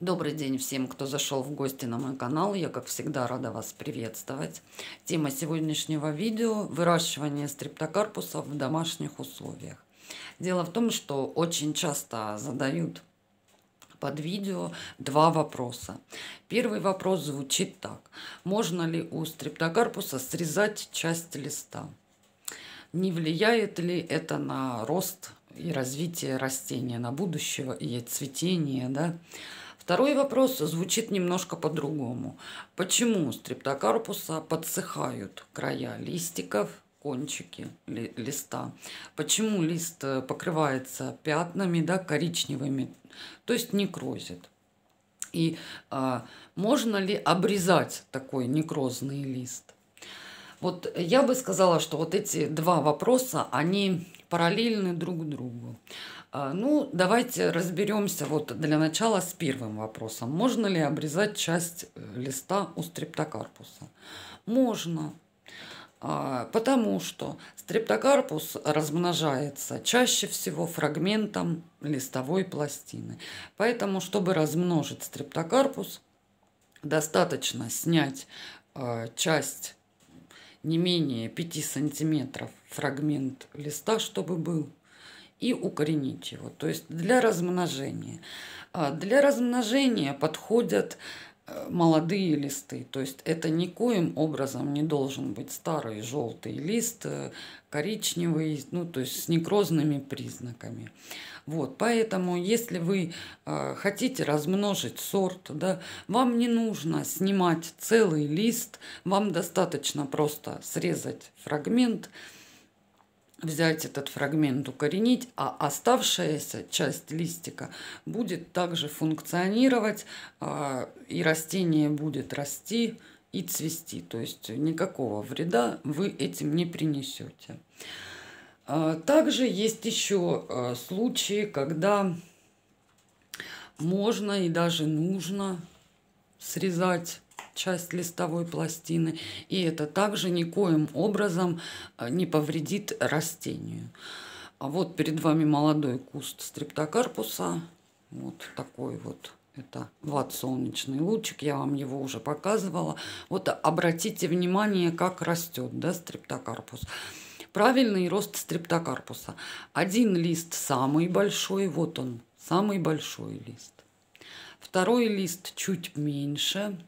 Добрый день всем, кто зашел в гости на мой канал. Я, как всегда, рада вас приветствовать. Тема сегодняшнего видео – выращивание стриптокарпусов в домашних условиях. Дело в том, что очень часто задают под видео два вопроса. Первый вопрос звучит так. Можно ли у стриптокарпуса срезать часть листа? Не влияет ли это на рост и развитие растения, на будущее и цветение, да? Второй вопрос звучит немножко по-другому. Почему стриптокарпуса подсыхают края листиков, кончики ли, листа? Почему лист э, покрывается пятнами, да, коричневыми, то есть некрозит? И а, можно ли обрезать такой некрозный лист? Вот я бы сказала, что вот эти два вопроса, они параллельны друг другу. А, ну, давайте разберемся вот для начала с первым вопросом. Можно ли обрезать часть э, листа у стрептокарпуса? Можно, а, потому что стрептокарпус размножается чаще всего фрагментом листовой пластины. Поэтому, чтобы размножить стрептокарпус, достаточно снять а, часть не менее 5 сантиметров фрагмент листа, чтобы был – и укоренить его, то есть для размножения. А, для размножения подходят э, молодые листы, то есть это никоим образом не должен быть старый желтый лист, э, коричневый, ну то есть с некрозными признаками. Вот, поэтому если вы э, хотите размножить сорт, да, вам не нужно снимать целый лист, вам достаточно просто срезать фрагмент, э, взять этот фрагмент, укоренить, а оставшаяся часть листика будет также функционировать, а, и растение будет расти и цвести. То есть никакого вреда вы этим не принесете. А, также есть еще а, случаи, когда можно и даже нужно срезать часть листовой пластины, и это также никоим образом э, не повредит растению. А вот перед вами молодой куст стриптокарпуса, вот такой вот. Это ват солнечный лучик, я вам его уже показывала. Вот обратите внимание, как растет да, стриптокарпус. Правильный рост стриптокарпуса. Один лист самый большой, вот он, самый большой лист. Второй лист чуть меньше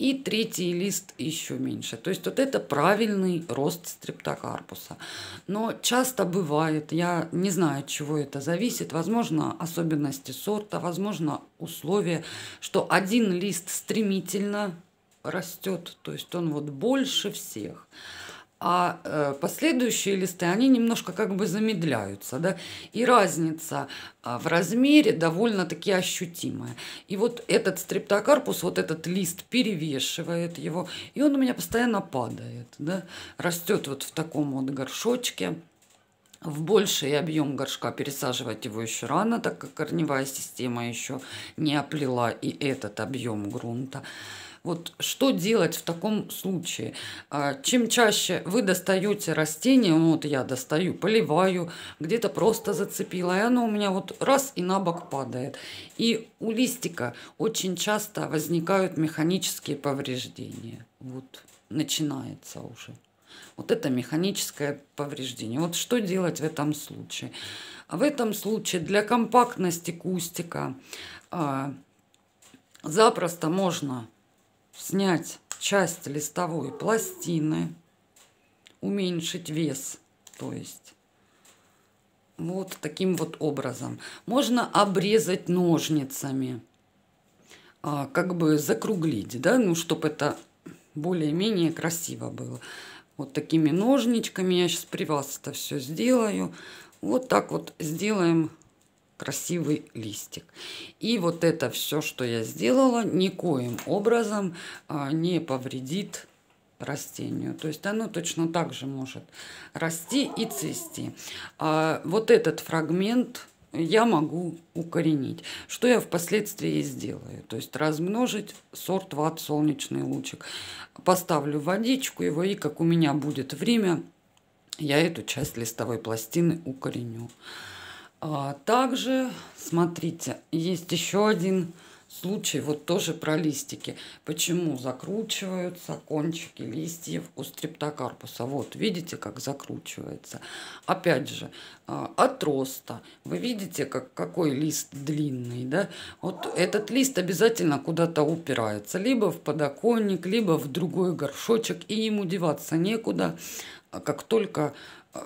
и третий лист еще меньше. То есть вот это правильный рост стрептокарпуса. Но часто бывает, я не знаю, от чего это зависит, возможно, особенности сорта, возможно, условия, что один лист стремительно растет, то есть он вот больше всех а э, последующие листы, они немножко как бы замедляются, да, и разница э, в размере довольно-таки ощутимая. И вот этот стрептокарпус, вот этот лист перевешивает его, и он у меня постоянно падает, да, растет вот в таком вот горшочке. В больший объем горшка пересаживать его еще рано, так как корневая система еще не оплела и этот объем грунта. Вот что делать в таком случае? А, чем чаще вы достаете растение, ну, вот я достаю, поливаю, где-то просто зацепила, и оно у меня вот раз и на бок падает. И у листика очень часто возникают механические повреждения. Вот начинается уже. Вот это механическое повреждение. Вот что делать в этом случае? В этом случае для компактности кустика а, запросто можно снять часть листовой пластины, уменьшить вес, то есть вот таким вот образом. Можно обрезать ножницами, а, как бы закруглить, да, ну, чтобы это более-менее красиво было. Вот такими ножничками я сейчас при вас это все сделаю. Вот так вот сделаем красивый листик. И вот это все, что я сделала, никоим образом а, не повредит растению. То есть оно точно так же может расти и цвести. А вот этот фрагмент я могу укоренить, что я впоследствии и сделаю. То есть размножить сорт ват солнечный лучик. Поставлю водичку его, и как у меня будет время, я эту часть листовой пластины укореню. А также, смотрите, есть еще один случай, вот тоже про листики. Почему закручиваются кончики листьев у стриптокарпуса? Вот, видите, как закручивается. Опять же, а, от роста. Вы видите, как, какой лист длинный, да? Вот этот лист обязательно куда-то упирается. Либо в подоконник, либо в другой горшочек. И ему деваться некуда, а как только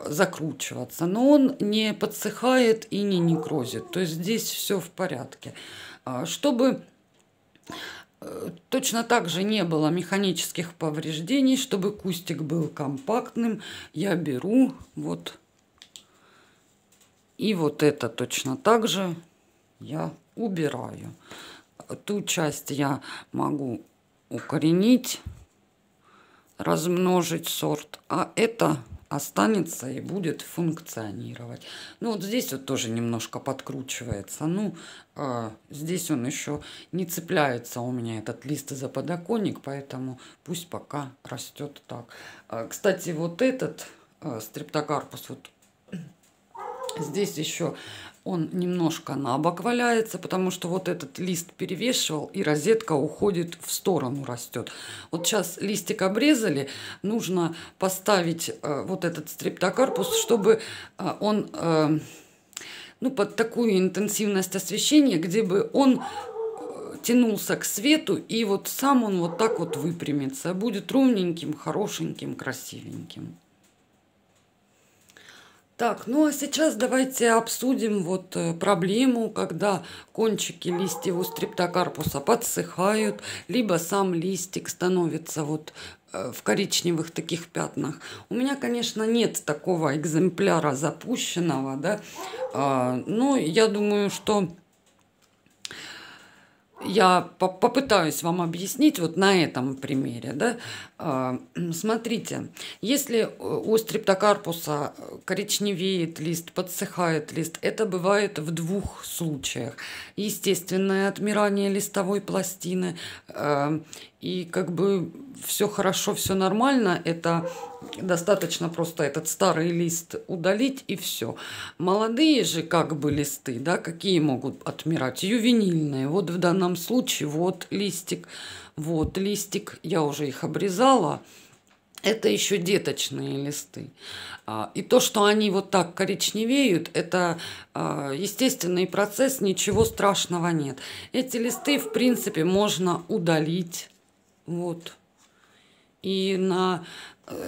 закручиваться, но он не подсыхает и не некрозит. То есть здесь все в порядке. А, чтобы э, Точно так же не было механических повреждений, чтобы кустик был компактным. Я беру вот и вот это точно так же я убираю. Ту часть я могу укоренить, размножить сорт, а это останется и будет функционировать. Ну вот здесь вот тоже немножко подкручивается. Ну, э, здесь он еще не цепляется у меня этот лист за подоконник, поэтому пусть пока растет так. Э, кстати, вот этот э, стриптокарпус, вот здесь еще он немножко на бок валяется, потому что вот этот лист перевешивал, и розетка уходит в сторону, растет. Вот сейчас листик обрезали, нужно поставить э, вот этот стриптокарпус, чтобы э, он э, ну, под такую интенсивность освещения, где бы он э, тянулся к свету, и вот сам он вот так вот выпрямится, а будет ровненьким, хорошеньким, красивеньким. Так, ну а сейчас давайте обсудим вот э, проблему, когда кончики листьев у стриптокарпуса подсыхают, либо сам листик становится вот э, в коричневых таких пятнах. У меня, конечно, нет такого экземпляра запущенного, да, а, но ну, я думаю, что я попытаюсь вам объяснить вот на этом примере, да, а, смотрите, если э, у стриптокарпуса э, коричневеет лист, подсыхает лист, это бывает в двух случаях. Естественное отмирание листовой пластины, э, и как бы все хорошо, все нормально, это достаточно просто этот старый лист удалить и все. Молодые же как бы листы, да, какие могут отмирать? Ювенильные. Вот в данном случае вот листик вот листик, я уже их обрезала. Это еще деточные листы. А, и то, что они вот так коричневеют, это а, естественный процесс, ничего страшного нет. Эти листы, в принципе, можно удалить. Вот. И на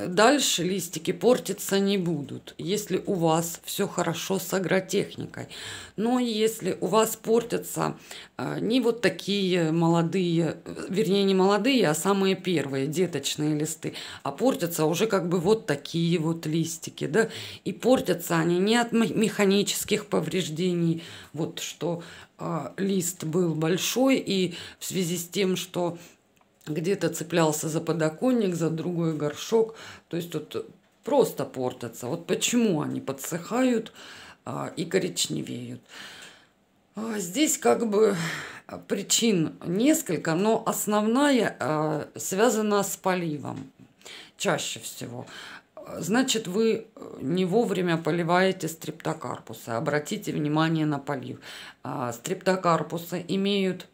дальше листики портиться не будут, если у вас все хорошо с агротехникой. Но если у вас портятся э, не вот такие молодые, вернее не молодые, а самые первые деточные листы, а портятся уже как бы вот такие вот листики, да, и портятся они не от механических повреждений, вот что э, лист был большой, и в связи с тем, что где-то цеплялся за подоконник, за другой горшок. То есть тут просто портятся. Вот почему они подсыхают а, и коричневеют. А, здесь как бы а, причин несколько, но основная а, связана с поливом чаще всего. Значит, вы не вовремя поливаете стриптокарпусы. Обратите внимание на полив. А, стриптокарпусы имеют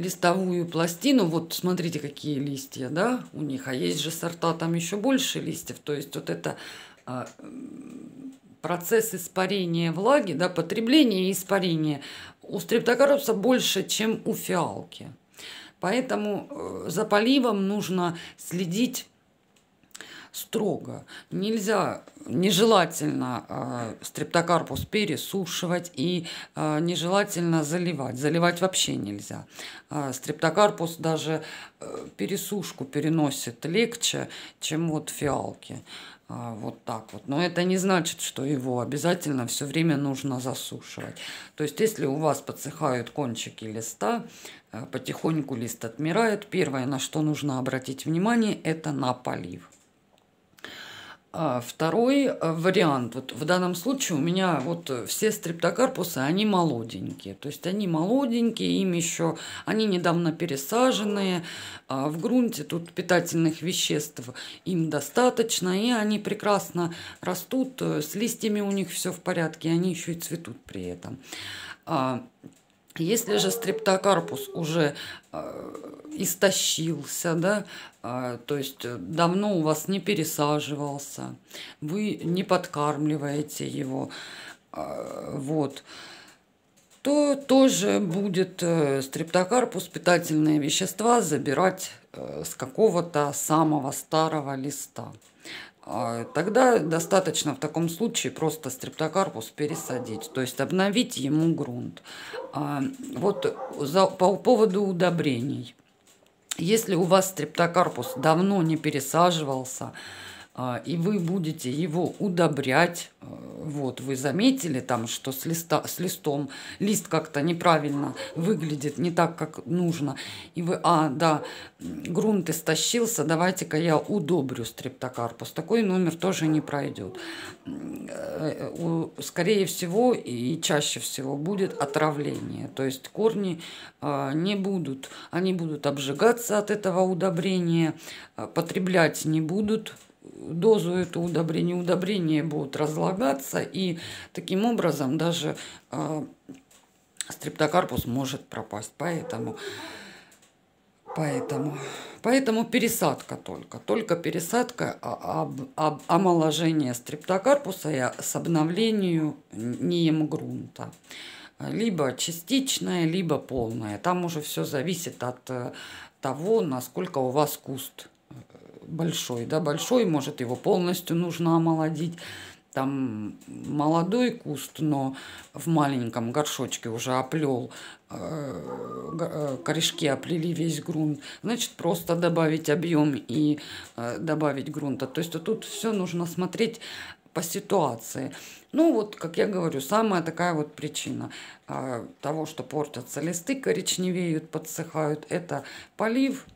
листовую пластину. Вот смотрите, какие листья, да, у них. А есть же сорта, там еще больше листьев. То есть вот это а, процесс испарения влаги, да, потребление и испарение у стрептокарпса больше, чем у фиалки. Поэтому э, за поливом нужно следить строго. Нельзя, нежелательно э, стрептокарпус пересушивать и э, нежелательно заливать. Заливать вообще нельзя. Э, стрептокарпус даже э, пересушку переносит легче, чем вот фиалки. Э, вот так вот. Но это не значит, что его обязательно все время нужно засушивать. То есть, если у вас подсыхают кончики листа, э, потихоньку лист отмирает, первое, на что нужно обратить внимание, это на полив. А второй э, вариант. Вот в данном случае у меня вот э, все стриптокарпусы, они молоденькие. То есть они молоденькие, им еще, они недавно пересаженные. А в грунте тут питательных веществ им достаточно, и они прекрасно растут. Э, с листьями у них все в порядке, они еще и цветут при этом. А если же стрептокарпус уже э, истощился, да, э, то есть э, давно у вас не пересаживался, вы не подкармливаете его, э, вот, то тоже будет э, стрептокарпус питательные вещества забирать Э, с какого-то самого старого листа. А, тогда достаточно в таком случае просто стрептокарпус пересадить, то есть обновить ему грунт. А, вот за, по поводу удобрений. Если у вас стрептокарпус давно не пересаживался, а, и вы будете его удобрять. Э, вот, вы заметили там, что с, листа, с листом лист как-то неправильно выглядит, не так, как нужно. И вы, а, да, грунт истощился, давайте-ка я удобрю стрептокарпус. Такой номер тоже не пройдет. Э, скорее всего и чаще всего будет отравление. То есть корни э, не будут, они будут обжигаться от этого удобрения, потреблять не будут, дозу эту удобрения, удобрения будут разлагаться, и таким образом даже э, а, стриптокарпус может пропасть. Поэтому, поэтому, поэтому пересадка только. Только пересадка, а, об, об, омоложение стриптокарпуса и с обновлением неем грунта. Либо частичная либо полная Там уже все зависит от э, того, насколько у вас куст большой, да, большой, может, его полностью нужно омолодить. Там молодой куст, но в маленьком горшочке уже оплел, э, э, корешки оплели весь грунт. Значит, просто добавить объем и э, добавить грунта. То есть тут все нужно смотреть по ситуации. Ну вот, как я говорю, самая такая вот причина того, что портятся листы, коричневеют, подсыхают, это полив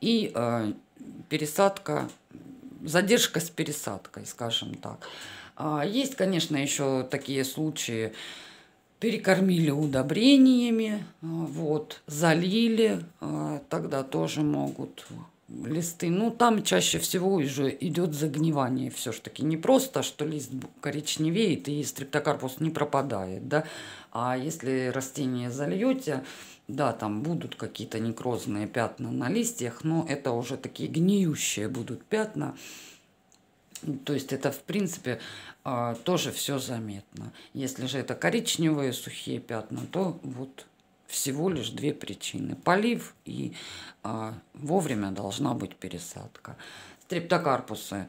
и э, пересадка, задержка с пересадкой, скажем так. А есть, конечно, еще такие случаи, перекормили удобрениями, а, вот, залили, э, тогда тоже могут листы. Ну, там чаще всего уже идет загнивание все-таки. Не просто, что лист коричневеет и стриптокарпус не пропадает, да, а если растение зальете, да, там будут какие-то некрозные пятна на листьях, но это уже такие гниющие будут пятна. То есть это, в принципе, а, тоже все заметно. Если же это коричневые сухие пятна, то вот всего лишь две причины. Полив и а, вовремя должна быть пересадка. Стрептокарпусы.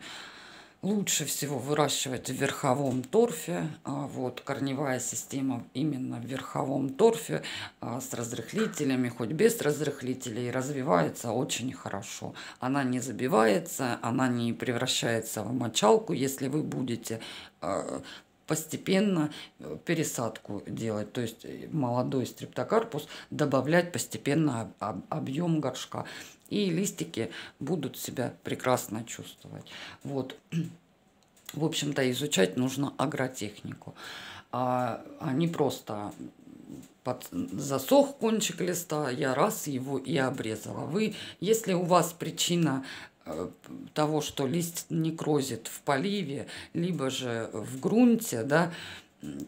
Лучше всего выращивать в верховом торфе. А, вот корневая система именно в верховом торфе а, с разрыхлителями, хоть без разрыхлителей, развивается очень хорошо. Она не забивается, она не превращается в мочалку, если вы будете а, постепенно э, пересадку делать, то есть э, молодой стриптокарпус добавлять постепенно объем горшка и листики будут себя прекрасно чувствовать. Вот. В общем-то, изучать нужно агротехнику, а, а, не просто под, засох кончик листа, я раз его и обрезала. Вы, если у вас причина э, того, что лист не крозит в поливе, либо же в грунте, да,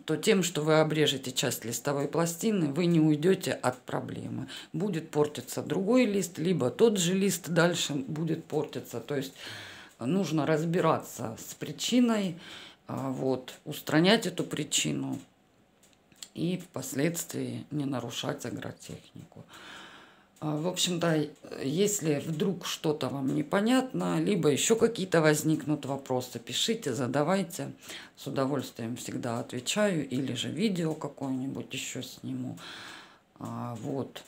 то тем, что вы обрежете часть листовой пластины, вы не уйдете от проблемы. Будет портиться другой лист, либо тот же лист дальше будет портиться. То есть нужно разбираться с причиной, а, вот, устранять эту причину и впоследствии не нарушать агротехнику. А, в общем да, э, если вдруг что-то вам непонятно, либо еще какие-то возникнут вопросы, пишите, задавайте. С удовольствием всегда отвечаю. Или же видео какое-нибудь еще сниму. А, вот.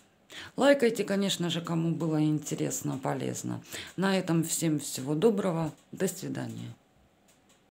Лайкайте, конечно же, кому было интересно, полезно. На этом всем всего доброго. До свидания.